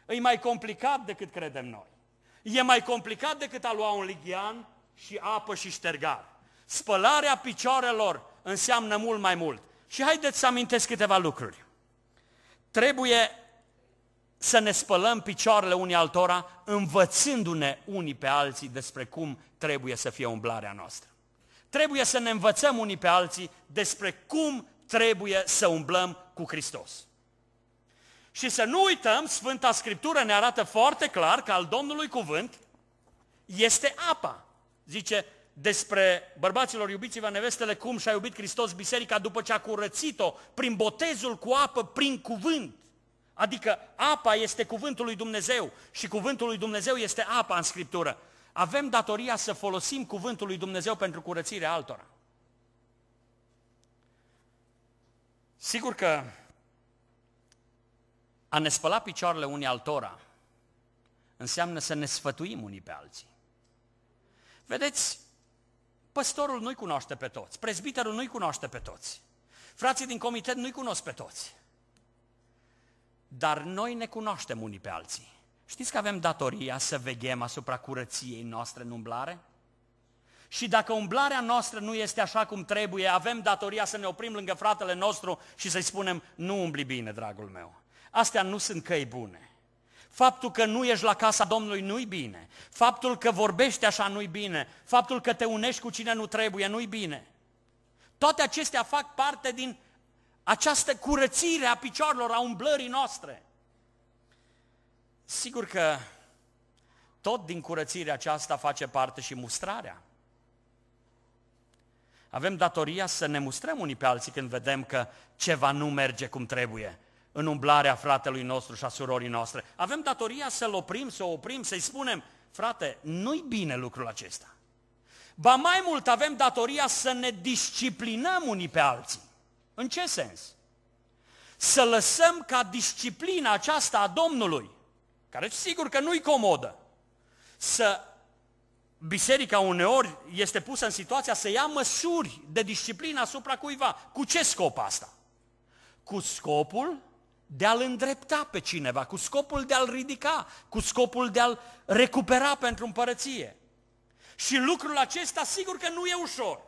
E mai complicat decât credem noi. E mai complicat decât a lua un lighian și apă și ștergar. Spălarea picioarelor înseamnă mult mai mult. Și haideți să amintesc câteva lucruri. Trebuie să ne spălăm picioarele unii altora, învățându-ne unii pe alții despre cum trebuie să fie umblarea noastră. Trebuie să ne învățăm unii pe alții despre cum trebuie să umblăm cu Hristos. Și să nu uităm, Sfânta Scriptură ne arată foarte clar că al Domnului cuvânt este apa. Zice despre bărbaților, iubiți-vă nevestele, cum și-a iubit Hristos biserica după ce a curățit-o prin botezul cu apă, prin cuvânt. Adică apa este cuvântul lui Dumnezeu și cuvântul lui Dumnezeu este apa în Scriptură avem datoria să folosim cuvântul lui Dumnezeu pentru curățirea altora. Sigur că a ne spăla picioarele unii altora înseamnă să ne sfătuim unii pe alții. Vedeți, păstorul nu-i cunoaște pe toți, prezbiterul nu-i cunoaște pe toți, frații din comitet nu-i cunosc pe toți. Dar noi ne cunoaștem unii pe alții. Știți că avem datoria să veghem asupra curăției noastre în umblare? Și dacă umblarea noastră nu este așa cum trebuie, avem datoria să ne oprim lângă fratele nostru și să-i spunem, nu umbli bine, dragul meu. Astea nu sunt căi bune. Faptul că nu ești la casa Domnului nu-i bine. Faptul că vorbești așa nu-i bine. Faptul că te unești cu cine nu trebuie nu-i bine. Toate acestea fac parte din această curățire a picioarelor, a umblării noastre. Sigur că tot din curățirea aceasta face parte și mustrarea. Avem datoria să ne mustrăm unii pe alții când vedem că ceva nu merge cum trebuie în umblarea fratelui nostru și a surorii noastre. Avem datoria să-l oprim, să o oprim, să-i spunem, frate, nu-i bine lucrul acesta. Ba mai mult avem datoria să ne disciplinăm unii pe alții. În ce sens? Să lăsăm ca disciplina aceasta a Domnului care sigur că nu-i comodă, să biserica uneori este pusă în situația să ia măsuri de disciplină asupra cuiva. Cu ce scop asta? Cu scopul de a-l îndrepta pe cineva, cu scopul de a-l ridica, cu scopul de a-l recupera pentru împărăție. Și lucrul acesta sigur că nu e ușor.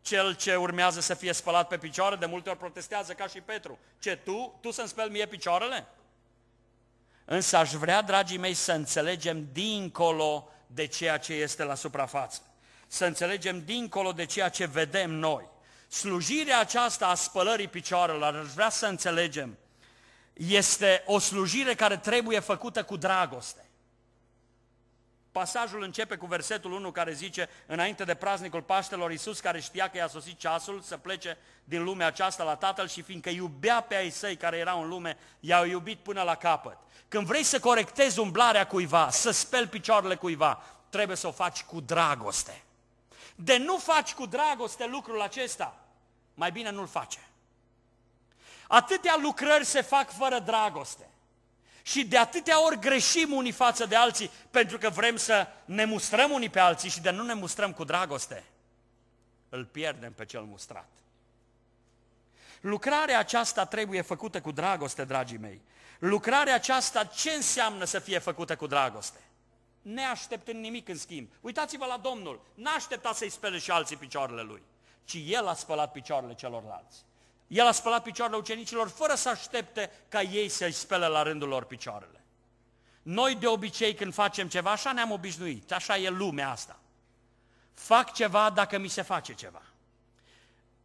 Cel ce urmează să fie spălat pe picioare, de multe ori protestează ca și Petru. Ce, tu? Tu să-mi speli mie picioarele? Însă aș vrea, dragii mei, să înțelegem dincolo de ceea ce este la suprafață. Să înțelegem dincolo de ceea ce vedem noi. Slujirea aceasta a spălării picioarelor, aș vrea să înțelegem, este o slujire care trebuie făcută cu dragoste. Pasajul începe cu versetul 1 care zice, înainte de praznicul Paștelor, Iisus care știa că i-a sosit ceasul să plece din lumea aceasta la Tatăl și fiindcă iubea pe ai săi care erau în lume, i-au iubit până la capăt. Când vrei să corectezi umblarea cuiva, să speli picioarele cuiva, trebuie să o faci cu dragoste. De nu faci cu dragoste lucrul acesta, mai bine nu-l face. Atâtea lucrări se fac fără dragoste. Și de atâtea ori greșim unii față de alții pentru că vrem să ne mustrăm unii pe alții și de nu ne mustrăm cu dragoste. Îl pierdem pe cel mustrat. Lucrarea aceasta trebuie făcută cu dragoste, dragii mei. Lucrarea aceasta ce înseamnă să fie făcută cu dragoste? Ne așteptând nimic în schimb. Uitați-vă la Domnul, n-a așteptat să-i spele și alții picioarele lui, ci el a spălat picioarele celorlalți. El a spălat picioarele ucenicilor fără să aștepte ca ei să-i spele la rândul lor picioarele. Noi de obicei când facem ceva, așa ne-am obișnuit, așa e lumea asta. Fac ceva dacă mi se face ceva.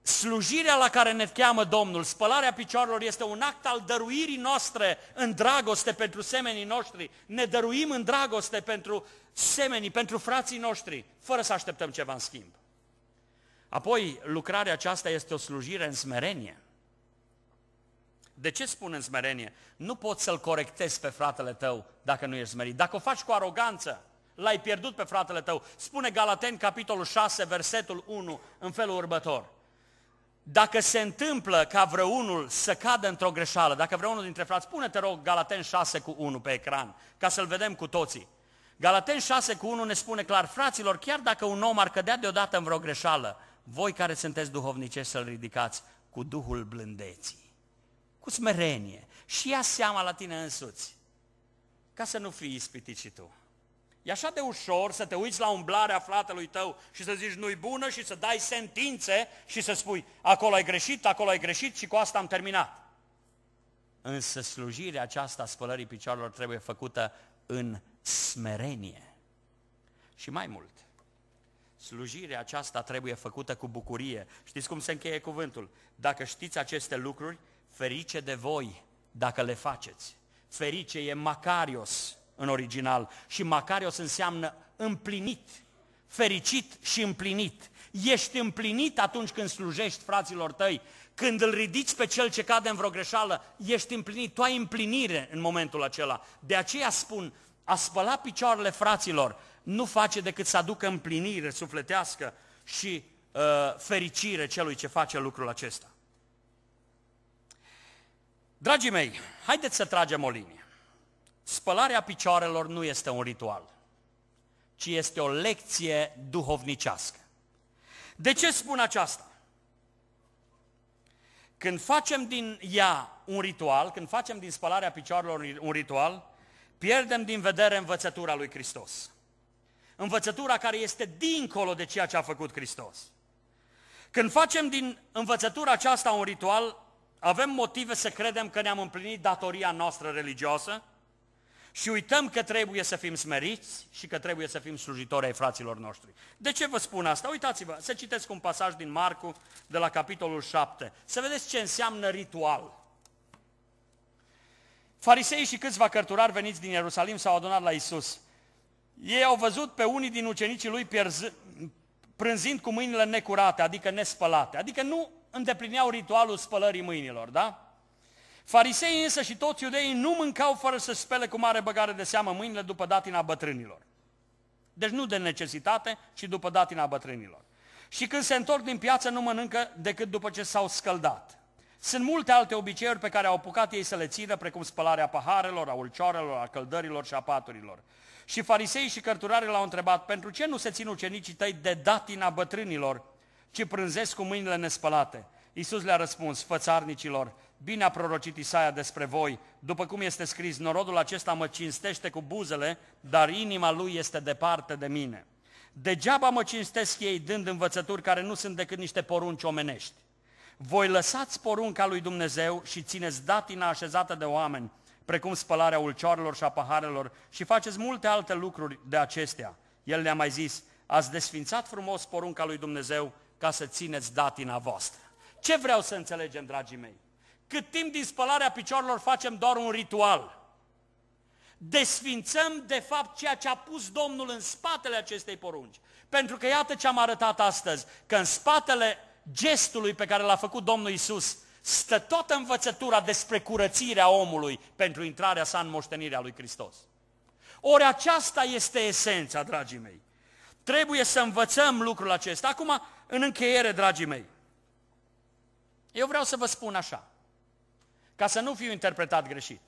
Slujirea la care ne cheamă Domnul, spălarea picioarelor, este un act al dăruirii noastre în dragoste pentru semenii noștri. Ne dăruim în dragoste pentru semenii, pentru frații noștri, fără să așteptăm ceva în schimb. Apoi, lucrarea aceasta este o slujire în smerenie. De ce spun în smerenie? Nu poți să-l corectezi pe fratele tău dacă nu ești smerit. Dacă o faci cu aroganță, l-ai pierdut pe fratele tău. Spune Galaten, capitolul 6, versetul 1, în felul următor. Dacă se întâmplă ca vreunul să cadă într-o greșeală, dacă vreunul dintre frați, spune te rog Galaten 6 cu 1 pe ecran, ca să-l vedem cu toții. Galaten 6 cu 1 ne spune clar, fraților, chiar dacă un om ar cădea deodată în vreo greșeală, voi care sunteți duhovnicești să-l ridicați cu Duhul blândeții, cu smerenie și ia seama la tine însuți, ca să nu fii ispitit și tu. E așa de ușor să te uiți la umblarea fratelui tău și să zici nu-i bună și să dai sentințe și să spui acolo ai greșit, acolo ai greșit și cu asta am terminat. Însă slujirea aceasta a spălării picioarelor trebuie făcută în smerenie. Și mai mult, Slujirea aceasta trebuie făcută cu bucurie. Știți cum se încheie cuvântul? Dacă știți aceste lucruri, ferice de voi dacă le faceți. Ferice e Macarios în original și Macarios înseamnă împlinit, fericit și împlinit. Ești împlinit atunci când slujești fraților tăi, când îl ridici pe cel ce cade în vreo greșeală, ești împlinit, tu ai împlinire în momentul acela. De aceea spun, a spăla picioarele fraților nu face decât să aducă împlinire sufletească și uh, fericire celui ce face lucrul acesta. Dragii mei, haideți să tragem o linie. Spălarea picioarelor nu este un ritual, ci este o lecție duhovnicească. De ce spun aceasta? Când facem din ea un ritual, când facem din spălarea picioarelor un ritual, pierdem din vedere învățătura lui Hristos învățătura care este dincolo de ceea ce a făcut Hristos. Când facem din învățătura aceasta un ritual, avem motive să credem că ne-am împlinit datoria noastră religioasă și uităm că trebuie să fim smeriți și că trebuie să fim slujitori ai fraților noștri. De ce vă spun asta? Uitați-vă, să citesc un pasaj din Marcu de la capitolul 7, să vedeți ce înseamnă ritual. Farisei și câțiva cărturari veniți din Ierusalim s-au adunat la Isus ei au văzut pe unii din ucenicii lui pierz, prânzind cu mâinile necurate, adică nespălate, adică nu îndeplineau ritualul spălării mâinilor, da? Fariseii însă și toți iudeii nu mâncau fără să spele cu mare băgare de seamă mâinile după datina bătrânilor. Deci nu de necesitate, ci după datina bătrânilor. Și când se întorc din piață nu mănâncă decât după ce s-au scăldat. Sunt multe alte obiceiuri pe care au apucat ei să le țină, precum spălarea paharelor, a ulcioarelor, a căldărilor și a paturilor. Și farisei și cărturarii l-au întrebat, pentru ce nu se țin ucenicii tăi de datina bătrânilor, ci prânzesc cu mâinile nespălate? Iisus le-a răspuns, fățarnicilor, bine a prorocit Isaia despre voi, după cum este scris, norodul acesta mă cinstește cu buzele, dar inima lui este departe de mine. Degeaba mă cinstesc ei dând învățături care nu sunt decât niște porunci omenești voi lăsați porunca lui Dumnezeu și țineți datina așezată de oameni, precum spălarea ulcioarelor și a paharelor și faceți multe alte lucruri de acestea. El le-a mai zis, ați desfințat frumos porunca lui Dumnezeu ca să țineți datina voastră. Ce vreau să înțelegem, dragii mei? Cât timp din spălarea picioarelor facem doar un ritual. Desfințăm, de fapt, ceea ce a pus Domnul în spatele acestei porunci. Pentru că iată ce am arătat astăzi, că în spatele gestului pe care l-a făcut Domnul Isus stă toată învățătura despre curățirea omului pentru intrarea sa în moștenirea lui Hristos. Ori aceasta este esența, dragii mei. Trebuie să învățăm lucrul acesta. Acum, în încheiere, dragii mei, eu vreau să vă spun așa, ca să nu fiu interpretat greșit.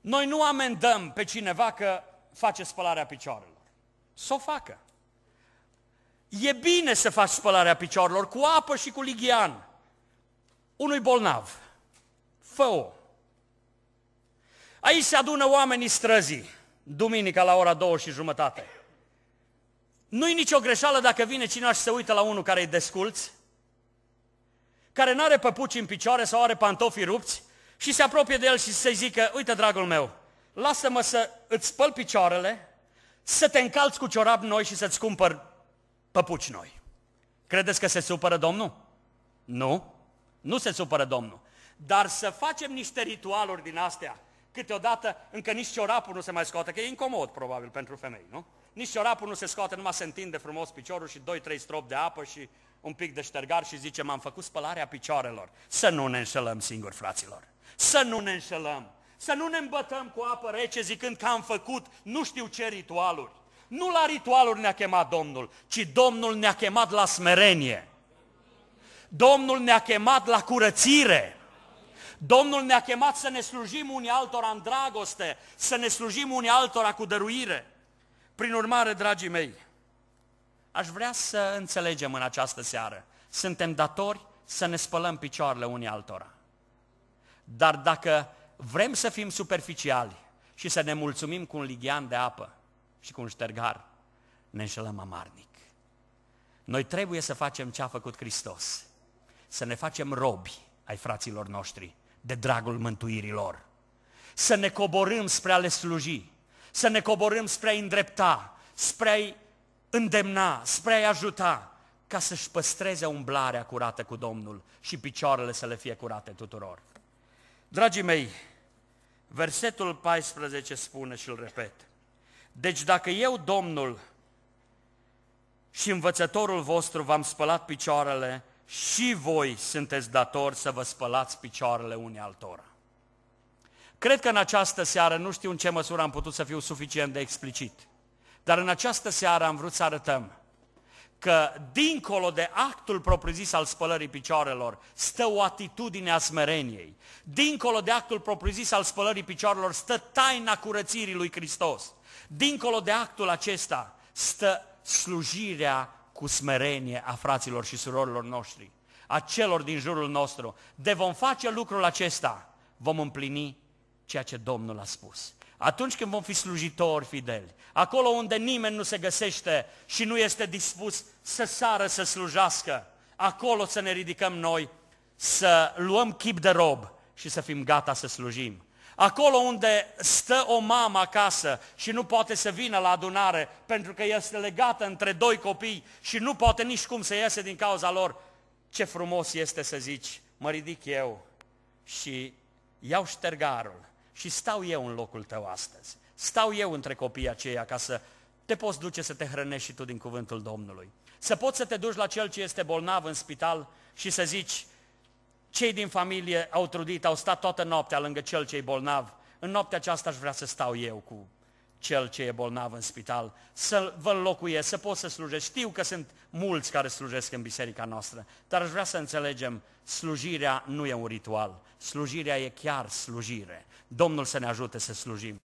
Noi nu amendăm pe cineva că face spălarea picioarelor. Să o facă. E bine să faci spălarea picioarelor cu apă și cu lighean unui bolnav. Fă-o. Aici se adună oamenii străzii, duminica la ora două și jumătate. Nu-i nicio greșeală dacă vine cineva și se uită la unul care e desculț, care nu are păpuci în picioare sau are pantofi rupți și se apropie de el și se zică, uite dragul meu, lasă-mă să îți spăl picioarele, să te încalți cu ciorap noi și să-ți cumpăr păpuci noi. Credeți că se supără Domnul? Nu, nu se supără Domnul. Dar să facem niște ritualuri din astea, câteodată încă nici ciorapul nu se mai scoate, că e incomod probabil pentru femei, nu? Nici ciorapul nu se scoate, numai se întinde frumos piciorul și 2-3 strop de apă și un pic de ștergar și zice, m-am făcut spălarea picioarelor. Să nu ne înșelăm singuri, fraților. Să nu ne înșelăm. Să nu ne îmbătăm cu apă rece zicând că am făcut nu știu ce ritualuri. Nu la ritualuri ne-a chemat Domnul, ci Domnul ne-a chemat la smerenie. Domnul ne-a chemat la curățire. Domnul ne-a chemat să ne slujim unii altora în dragoste, să ne slujim unii altora cu dăruire. Prin urmare, dragii mei, aș vrea să înțelegem în această seară. Suntem datori să ne spălăm picioarele unii altora. Dar dacă vrem să fim superficiali și să ne mulțumim cu un lighean de apă, și cu un ștergar ne înșelăm amarnic. Noi trebuie să facem ce a făcut Hristos, să ne facem robi ai fraților noștri, de dragul mântuirii lor. Să ne coborâm spre a le sluji, să ne coborâm spre a îndrepta, spre a îndemna, spre a ajuta, ca să-și păstreze umblarea curată cu Domnul și picioarele să le fie curate tuturor. Dragii mei, versetul 14 spune și îl repet – deci dacă eu, Domnul și învățătorul vostru, v-am spălat picioarele, și voi sunteți datori să vă spălați picioarele unii altora. Cred că în această seară, nu știu în ce măsură am putut să fiu suficient de explicit, dar în această seară am vrut să arătăm că dincolo de actul propriu-zis al spălării picioarelor stă o atitudine a smereniei. Dincolo de actul propriu-zis al spălării picioarelor stă taina curățirii lui Hristos. Dincolo de actul acesta stă slujirea cu smerenie a fraților și surorilor noștri, a celor din jurul nostru. De vom face lucrul acesta, vom împlini ceea ce Domnul a spus. Atunci când vom fi slujitori fideli, acolo unde nimeni nu se găsește și nu este dispus să sară să slujească, acolo să ne ridicăm noi, să luăm chip de rob și să fim gata să slujim. Acolo unde stă o mamă acasă și nu poate să vină la adunare pentru că este legată între doi copii și nu poate nici cum să iese din cauza lor, ce frumos este să zici, mă ridic eu și iau ștergarul și stau eu în locul tău astăzi. Stau eu între copiii aceia ca să te poți duce să te hrănești și tu din cuvântul Domnului. Să poți să te duci la cel ce este bolnav în spital și să zici, cei din familie au trudit, au stat toată noaptea lângă cel ce e bolnav. În noaptea aceasta aș vrea să stau eu cu cel ce e bolnav în spital, să vă locuiesc, să pot să slujesc. Știu că sunt mulți care slujesc în biserica noastră, dar aș vrea să înțelegem, slujirea nu e un ritual, slujirea e chiar slujire. Domnul să ne ajute să slujim.